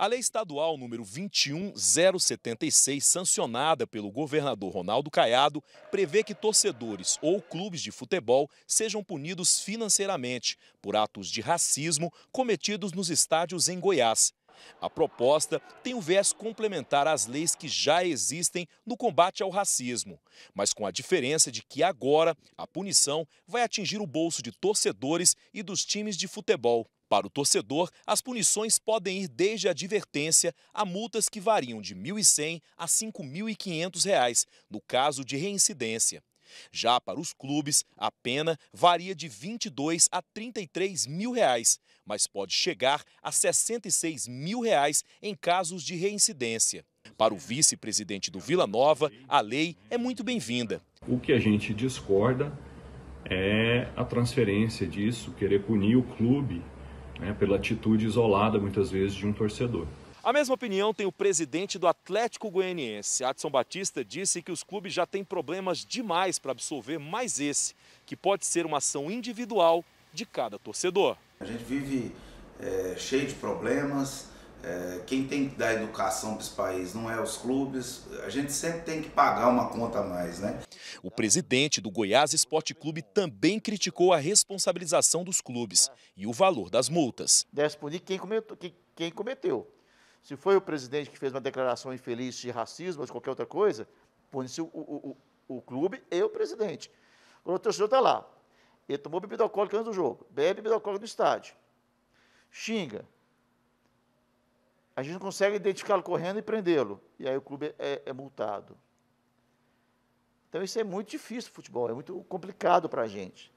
A Lei Estadual número 21076, sancionada pelo governador Ronaldo Caiado, prevê que torcedores ou clubes de futebol sejam punidos financeiramente por atos de racismo cometidos nos estádios em Goiás. A proposta tem um viés complementar às leis que já existem no combate ao racismo, mas com a diferença de que agora a punição vai atingir o bolso de torcedores e dos times de futebol. Para o torcedor, as punições podem ir desde a advertência a multas que variam de R$ 1.100 a R$ 5.500, no caso de reincidência. Já para os clubes, a pena varia de 22 a 33 mil reais, mas pode chegar a 66 mil reais em casos de reincidência. Para o vice-presidente do Vila Nova, a lei é muito bem-vinda. O que a gente discorda é a transferência disso, querer punir o clube né, pela atitude isolada, muitas vezes, de um torcedor. A mesma opinião tem o presidente do Atlético Goianiense. Adson Batista disse que os clubes já têm problemas demais para absolver mais esse, que pode ser uma ação individual de cada torcedor. A gente vive é, cheio de problemas. É, quem tem que dar educação para esse país não é os clubes. A gente sempre tem que pagar uma conta a mais, né? O presidente do Goiás Esporte Clube também criticou a responsabilização dos clubes e o valor das multas. Deve por quem cometeu. Quem cometeu. Se foi o presidente que fez uma declaração infeliz de racismo ou de qualquer outra coisa, pune-se o, o, o, o, clube e o presidente. Quando o torcedor está lá, ele tomou bebida alcoólica antes do jogo, bebe bebida alcoólica no estádio, xinga. A gente não consegue identificá-lo correndo e prendê-lo. E aí o clube é, é multado. Então isso é muito difícil futebol, é muito complicado para a gente.